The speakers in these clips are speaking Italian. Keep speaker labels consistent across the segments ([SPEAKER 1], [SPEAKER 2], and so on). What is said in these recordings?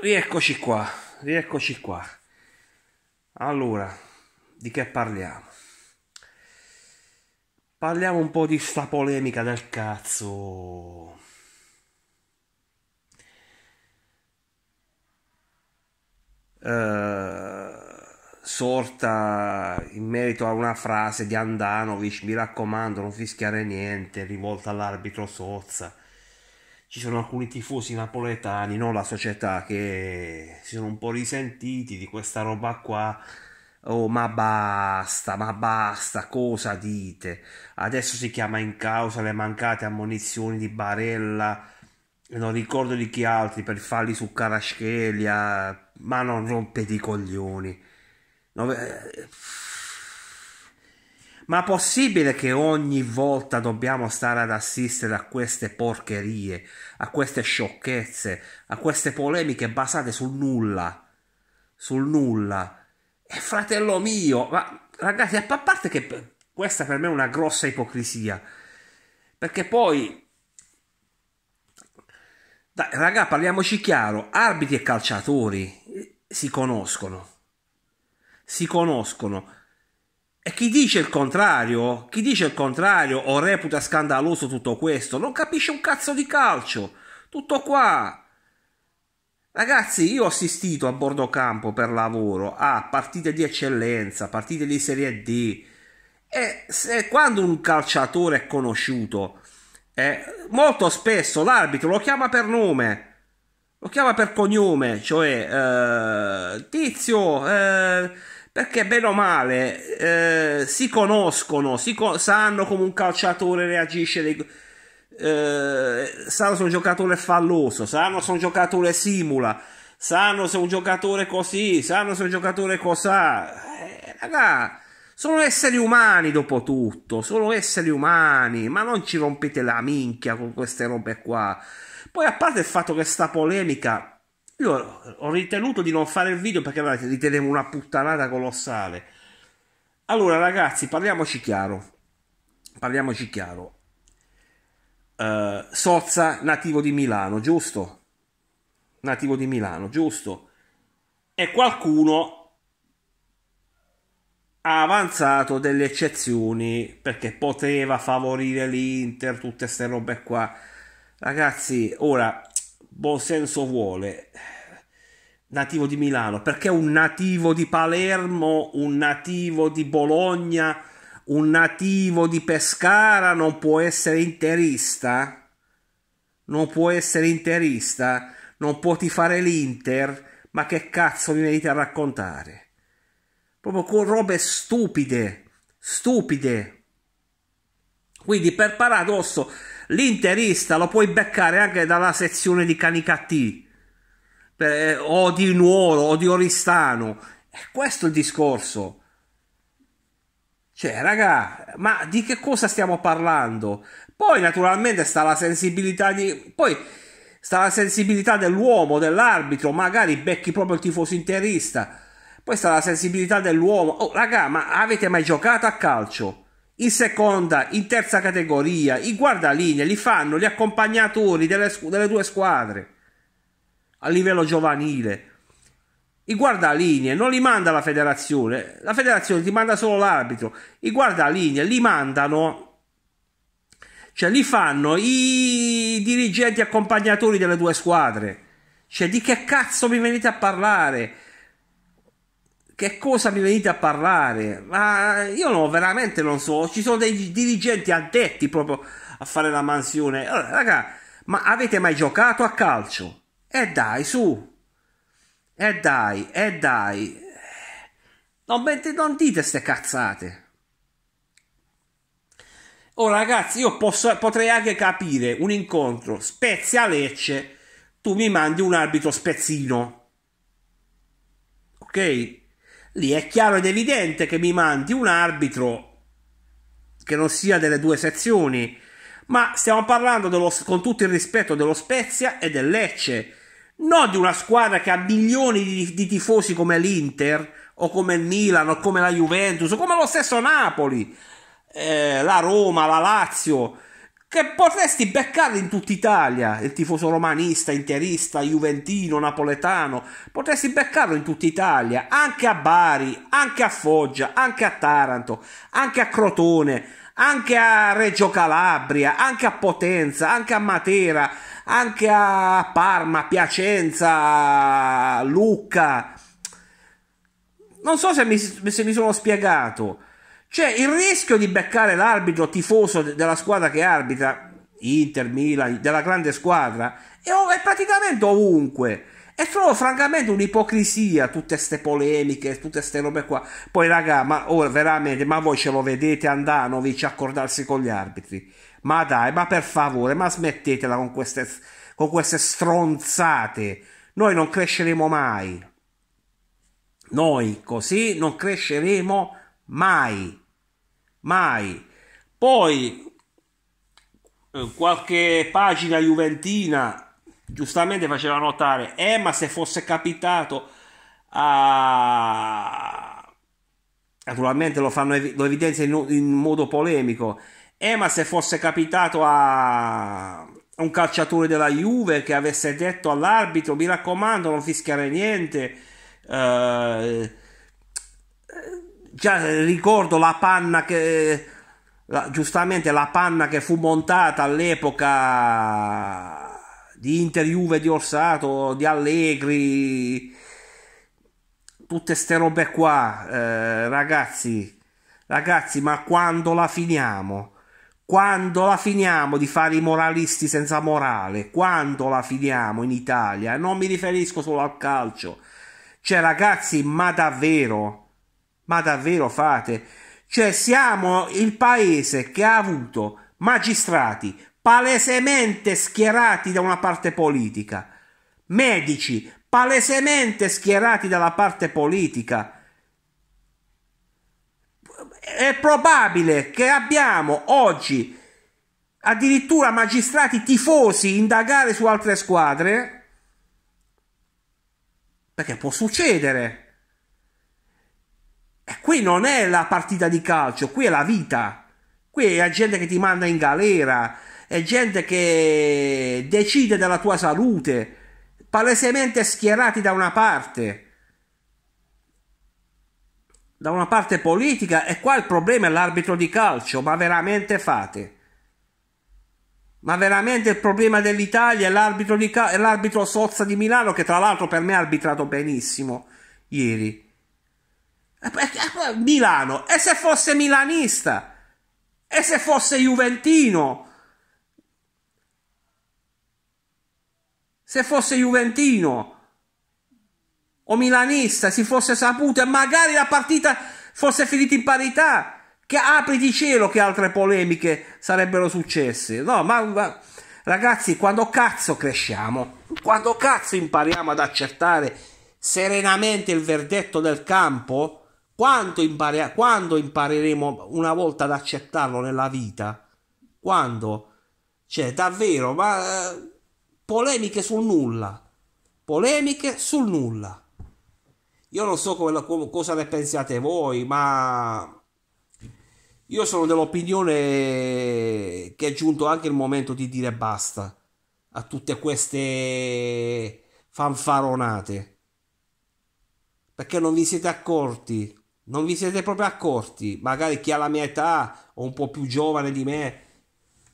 [SPEAKER 1] rieccoci qua, rieccoci qua. Allora, di che parliamo? Parliamo un po' di sta polemica del cazzo. Uh, sorta in merito a una frase di Andanovic, mi raccomando non fischiare niente, rivolta all'arbitro Sozza ci sono alcuni tifosi napoletani, no? la società che si sono un po' risentiti di questa roba qua. Oh, ma basta, ma basta, cosa dite? Adesso si chiama in causa le mancate ammonizioni di Barella, non ricordo di chi altri, per farli su Caraschelia, ma non rompete i coglioni. No, eh, ma possibile che ogni volta dobbiamo stare ad assistere a queste porcherie, a queste sciocchezze, a queste polemiche basate sul nulla? Sul nulla. E fratello mio, ma ragazzi, a parte che questa per me è una grossa ipocrisia. Perché poi dai, raga, parliamoci chiaro: arbitri e calciatori si conoscono. Si conoscono. E chi dice il contrario, chi dice il contrario o reputa scandaloso tutto questo, non capisce un cazzo di calcio. Tutto qua. Ragazzi, io ho assistito a bordo campo per lavoro a partite di eccellenza, partite di Serie D. E se, quando un calciatore è conosciuto, eh, molto spesso l'arbitro lo chiama per nome, lo chiama per cognome, cioè eh, Tizio. Eh, perché bene o male eh, si conoscono, si co- sanno come un calciatore reagisce, dei, eh, sanno se un giocatore è falloso, sanno se un giocatore simula, sanno se un giocatore così, sanno se un giocatore cos'ha. Eh, raga, sono esseri umani dopo tutto, sono esseri umani, ma non ci rompete la minchia con queste robe qua. Poi a parte il fatto che sta polemica io ho ritenuto di non fare il video perché guardate, ritenevo una puttanata colossale. Allora, ragazzi, parliamoci chiaro. Parliamoci chiaro. Uh, Sozza, nativo di Milano, giusto? Nativo di Milano, giusto? E qualcuno ha avanzato delle eccezioni perché poteva favorire l'Inter, tutte queste robe qua. Ragazzi, ora buon senso vuole. Nativo di Milano, perché un nativo di Palermo, un nativo di Bologna, un nativo di Pescara non può essere interista? Non può essere interista? Non può fare l'Inter? Ma che cazzo mi venite a raccontare? Proprio con robe stupide, stupide. Quindi per paradosso L'interista lo puoi beccare anche dalla sezione di Canicattì per, eh, o di Nuoro o di Oristano. E questo è il discorso. Cioè, raga, ma di che cosa stiamo parlando? Poi, naturalmente, sta la sensibilità di... Poi, sta la sensibilità dell'uomo, dell'arbitro, magari becchi proprio il tifoso interista. Poi sta la sensibilità dell'uomo. Oh, raga, ma avete mai giocato a calcio? in seconda, in terza categoria, i guardalinee li fanno gli accompagnatori delle, delle due squadre a livello giovanile. I guardalinee non li manda la federazione, la federazione ti manda solo l'arbitro. I guardalinee li mandano cioè li fanno i dirigenti accompagnatori delle due squadre. Cioè di che cazzo mi venite a parlare? che cosa mi venite a parlare? Ma io no, veramente non so. Ci sono dei dirigenti addetti proprio a fare la mansione. Allora, raga, ma avete mai giocato a calcio? E eh dai, su. E eh dai, e eh dai. Non, non dite ste cazzate. Oh ragazzi, io posso, potrei anche capire un incontro Spezia-Lecce, tu mi mandi un arbitro spezzino. Ok? lì è chiaro ed evidente che mi mandi un arbitro che non sia delle due sezioni, ma stiamo parlando dello, con tutto il rispetto dello Spezia e del Lecce, non di una squadra che ha milioni di, di tifosi come l'Inter o come il Milan o come la Juventus o come lo stesso Napoli, eh, la Roma, la Lazio che potresti beccare in tutta Italia, il tifoso romanista, interista, juventino, napoletano, potresti beccarlo in tutta Italia, anche a Bari, anche a Foggia, anche a Taranto, anche a Crotone, anche a Reggio Calabria, anche a Potenza, anche a Matera, anche a Parma, Piacenza, Lucca. Non so se mi, se mi sono spiegato. Cioè il rischio di beccare l'arbitro tifoso della squadra che arbitra, Inter, Milan, della grande squadra, è, è praticamente ovunque. E trovo francamente un'ipocrisia tutte queste polemiche, tutte queste robe qua. Poi raga, ma oh, veramente, ma voi ce lo vedete Andanovic accordarsi con gli arbitri? Ma dai, ma per favore, ma smettetela con queste, con queste stronzate. Noi non cresceremo mai. Noi così non cresceremo mai mai, mai. Poi eh, qualche pagina juventina giustamente faceva notare, eh ma se fosse capitato a... naturalmente lo, fanno, lo evidenzia in, in modo polemico, eh ma se fosse capitato a un calciatore della Juve che avesse detto all'arbitro mi raccomando non fischiare niente eh, già ricordo la panna che la, giustamente la panna che fu montata all'epoca di Inter Juve di Orsato, di Allegri tutte ste robe qua eh, ragazzi ragazzi ma quando la finiamo quando la finiamo di fare i moralisti senza morale quando la finiamo in Italia non mi riferisco solo al calcio cioè ragazzi ma davvero ma davvero fate? Cioè siamo il paese che ha avuto magistrati palesemente schierati da una parte politica, medici palesemente schierati dalla parte politica. È probabile che abbiamo oggi addirittura magistrati tifosi indagare su altre squadre? Perché può succedere qui non è la partita di calcio, qui è la vita. Qui è gente che ti manda in galera, è gente che decide della tua salute, palesemente schierati da una parte, da una parte politica, e qua il problema è l'arbitro di calcio, ma veramente fate. Ma veramente il problema dell'Italia è l'arbitro, di cal- è l'arbitro Sozza di Milano, che tra l'altro per me ha arbitrato benissimo ieri eh, eh, eh, Milano, e se fosse milanista? E se fosse juventino? Se fosse juventino o milanista, si fosse saputo e magari la partita fosse finita in parità, che apri di cielo che altre polemiche sarebbero successe. No, ma, ma ragazzi, quando cazzo cresciamo? Quando cazzo impariamo ad accertare serenamente il verdetto del campo? Quando, impare, quando impareremo una volta ad accettarlo nella vita? Quando? Cioè, davvero, ma eh, polemiche sul nulla. Polemiche sul nulla. Io non so come, come, cosa ne pensiate voi, ma io sono dell'opinione che è giunto anche il momento di dire basta a tutte queste fanfaronate. Perché non vi siete accorti non vi siete proprio accorti, magari chi ha la mia età o un po' più giovane di me,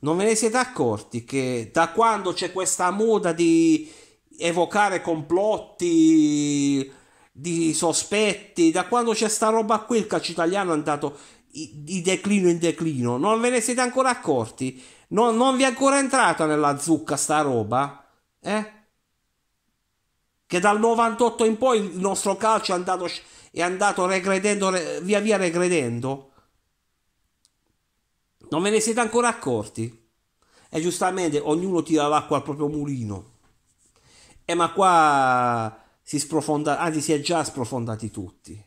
[SPEAKER 1] non ve ne siete accorti che da quando c'è questa moda di evocare complotti, di sospetti, da quando c'è sta roba qui il calcio italiano è andato di declino in declino, non ve ne siete ancora accorti, non, non vi è ancora entrata nella zucca sta roba, eh? Che dal 98 in poi il nostro calcio è andato è andato regredendo, via via regredendo, non ve ne siete ancora accorti. E giustamente ognuno tira l'acqua al proprio mulino. E eh, ma qua si sprofonda, anzi si è già sprofondati tutti.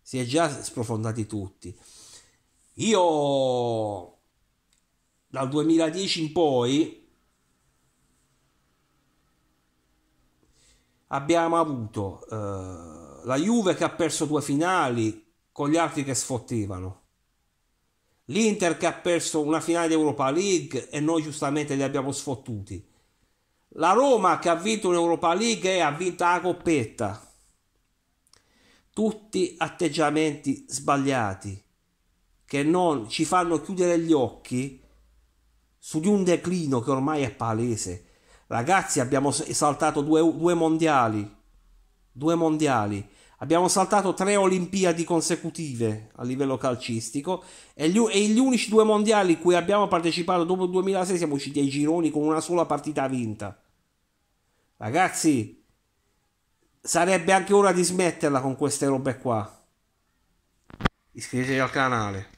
[SPEAKER 1] Si è già sprofondati tutti. Io dal 2010 in poi abbiamo avuto... Eh, la Juve che ha perso due finali con gli altri che sfottivano. L'Inter che ha perso una finale di Europa League e noi giustamente li abbiamo sfottuti. La Roma che ha vinto un'Europa League e ha vinto la coppetta. Tutti atteggiamenti sbagliati che non ci fanno chiudere gli occhi su di un declino che ormai è palese. Ragazzi, abbiamo saltato due, due mondiali due mondiali, abbiamo saltato tre Olimpiadi consecutive a livello calcistico e gli, e gli unici due mondiali cui abbiamo partecipato dopo il 2006 siamo usciti ai gironi con una sola partita vinta. Ragazzi, sarebbe anche ora di smetterla con queste robe qua. Iscrivetevi al canale.